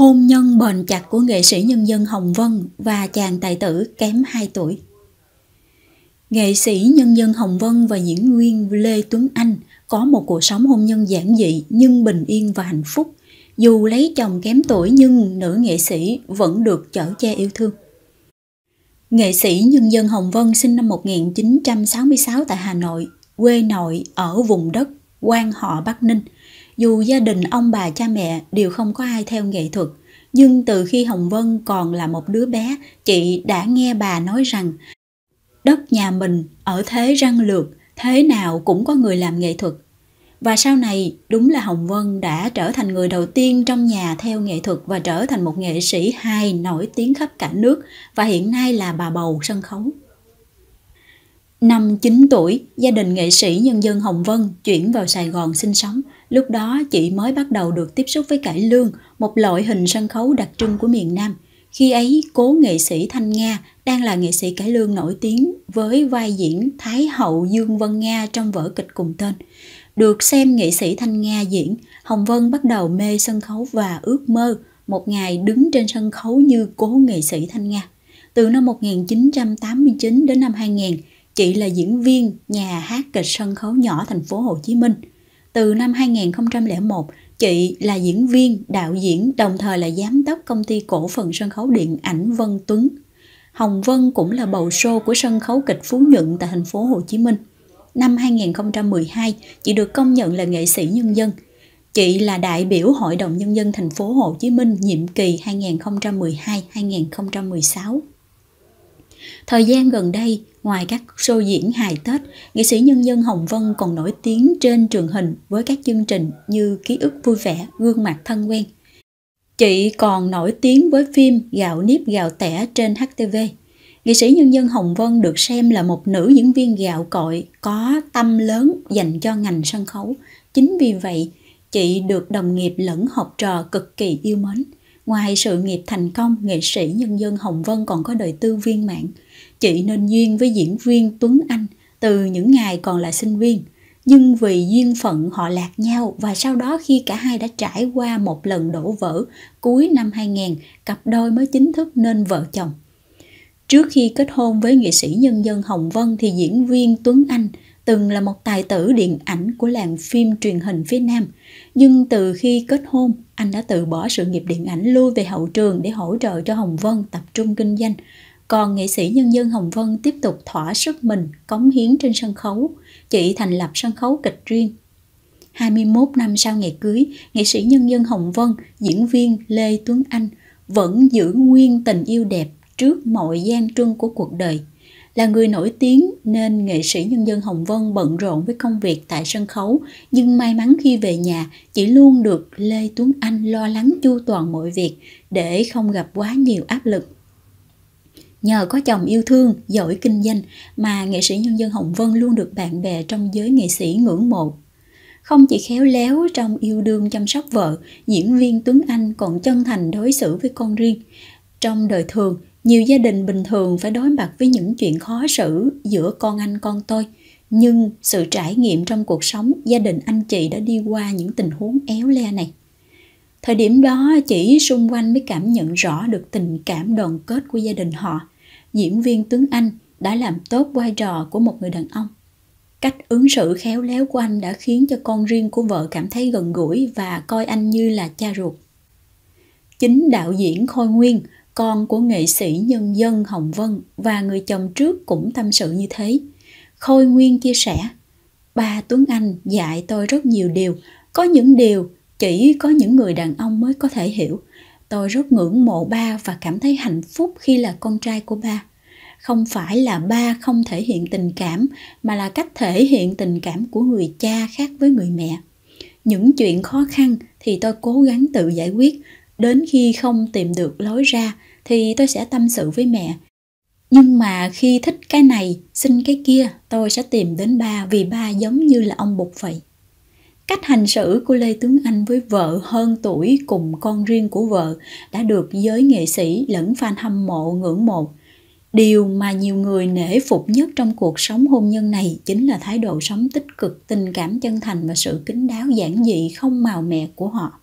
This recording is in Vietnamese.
hôn nhân bền chặt của nghệ sĩ nhân dân Hồng Vân và chàng tài tử kém 2 tuổi. Nghệ sĩ nhân dân Hồng Vân và diễn viên Lê Tuấn Anh có một cuộc sống hôn nhân giản dị nhưng bình yên và hạnh phúc. Dù lấy chồng kém tuổi nhưng nữ nghệ sĩ vẫn được chở che yêu thương. Nghệ sĩ nhân dân Hồng Vân sinh năm 1966 tại Hà Nội, quê nội ở vùng đất quan họ Bắc Ninh – dù gia đình ông bà cha mẹ đều không có ai theo nghệ thuật, nhưng từ khi Hồng Vân còn là một đứa bé, chị đã nghe bà nói rằng đất nhà mình ở thế răng lược, thế nào cũng có người làm nghệ thuật. Và sau này, đúng là Hồng Vân đã trở thành người đầu tiên trong nhà theo nghệ thuật và trở thành một nghệ sĩ hài nổi tiếng khắp cả nước và hiện nay là bà bầu sân khấu. Năm 9 tuổi, gia đình nghệ sĩ nhân dân Hồng Vân chuyển vào Sài Gòn sinh sống. Lúc đó chị mới bắt đầu được tiếp xúc với cải lương, một loại hình sân khấu đặc trưng của miền Nam. Khi ấy, cố nghệ sĩ Thanh Nga đang là nghệ sĩ cải lương nổi tiếng với vai diễn Thái hậu Dương Vân Nga trong vở kịch cùng tên. Được xem nghệ sĩ Thanh Nga diễn, Hồng Vân bắt đầu mê sân khấu và ước mơ một ngày đứng trên sân khấu như cố nghệ sĩ Thanh Nga. Từ năm 1989 đến năm 2000, Chị là diễn viên nhà hát kịch sân khấu nhỏ thành phố Hồ Chí Minh. Từ năm 2001, chị là diễn viên, đạo diễn, đồng thời là giám đốc công ty cổ phần sân khấu điện ảnh Vân Tuấn. Hồng Vân cũng là bầu show của sân khấu kịch Phú Nhuận tại thành phố Hồ Chí Minh. Năm 2012, chị được công nhận là nghệ sĩ nhân dân. Chị là đại biểu Hội đồng Nhân dân thành phố Hồ Chí Minh nhiệm kỳ 2012-2016. Thời gian gần đây, ngoài các show diễn hài Tết, nghệ sĩ nhân dân Hồng Vân còn nổi tiếng trên truyền hình với các chương trình như Ký ức vui vẻ, Gương mặt thân quen. Chị còn nổi tiếng với phim Gạo nếp gạo tẻ trên HTV. Nghệ sĩ nhân dân Hồng Vân được xem là một nữ diễn viên gạo cội có tâm lớn dành cho ngành sân khấu. Chính vì vậy, chị được đồng nghiệp lẫn học trò cực kỳ yêu mến. Ngoài sự nghiệp thành công, nghệ sĩ nhân dân Hồng Vân còn có đời tư viên mạng. Chị nên duyên với diễn viên Tuấn Anh từ những ngày còn là sinh viên. Nhưng vì duyên phận họ lạc nhau và sau đó khi cả hai đã trải qua một lần đổ vỡ, cuối năm 2000, cặp đôi mới chính thức nên vợ chồng. Trước khi kết hôn với nghệ sĩ nhân dân Hồng Vân thì diễn viên Tuấn Anh từng là một tài tử điện ảnh của làng phim truyền hình phía Nam. Nhưng từ khi kết hôn, anh đã từ bỏ sự nghiệp điện ảnh lui về hậu trường để hỗ trợ cho Hồng Vân tập trung kinh doanh. Còn nghệ sĩ nhân dân Hồng Vân tiếp tục thỏa sức mình, cống hiến trên sân khấu. Chị thành lập sân khấu kịch riêng 21 năm sau ngày cưới, nghệ sĩ nhân dân Hồng Vân, diễn viên Lê Tuấn Anh vẫn giữ nguyên tình yêu đẹp trước mọi gian truân của cuộc đời là người nổi tiếng nên nghệ sĩ nhân dân Hồng Vân bận rộn với công việc tại sân khấu, nhưng may mắn khi về nhà, chỉ luôn được Lê Tuấn Anh lo lắng chu toàn mọi việc để không gặp quá nhiều áp lực. Nhờ có chồng yêu thương, giỏi kinh doanh mà nghệ sĩ nhân dân Hồng Vân luôn được bạn bè trong giới nghệ sĩ ngưỡng mộ. Không chỉ khéo léo trong yêu đương chăm sóc vợ, diễn viên Tuấn Anh còn chân thành đối xử với con riêng. Trong đời thường, nhiều gia đình bình thường phải đối mặt với những chuyện khó xử giữa con anh con tôi nhưng sự trải nghiệm trong cuộc sống gia đình anh chị đã đi qua những tình huống éo le này thời điểm đó chỉ xung quanh mới cảm nhận rõ được tình cảm đoàn kết của gia đình họ diễn viên tướng anh đã làm tốt vai trò của một người đàn ông cách ứng xử khéo léo của anh đã khiến cho con riêng của vợ cảm thấy gần gũi và coi anh như là cha ruột chính đạo diễn khôi nguyên con của nghệ sĩ nhân dân Hồng Vân và người chồng trước cũng tâm sự như thế. Khôi Nguyên chia sẻ, ba Tuấn Anh dạy tôi rất nhiều điều, có những điều chỉ có những người đàn ông mới có thể hiểu. Tôi rất ngưỡng mộ ba và cảm thấy hạnh phúc khi là con trai của ba. Không phải là ba không thể hiện tình cảm, mà là cách thể hiện tình cảm của người cha khác với người mẹ. Những chuyện khó khăn thì tôi cố gắng tự giải quyết, đến khi không tìm được lối ra thì tôi sẽ tâm sự với mẹ nhưng mà khi thích cái này xin cái kia tôi sẽ tìm đến ba vì ba giống như là ông bụt vậy cách hành xử của lê tướng anh với vợ hơn tuổi cùng con riêng của vợ đã được giới nghệ sĩ lẫn fan hâm mộ ngưỡng mộ điều mà nhiều người nể phục nhất trong cuộc sống hôn nhân này chính là thái độ sống tích cực tình cảm chân thành và sự kính đáo giản dị không màu mè của họ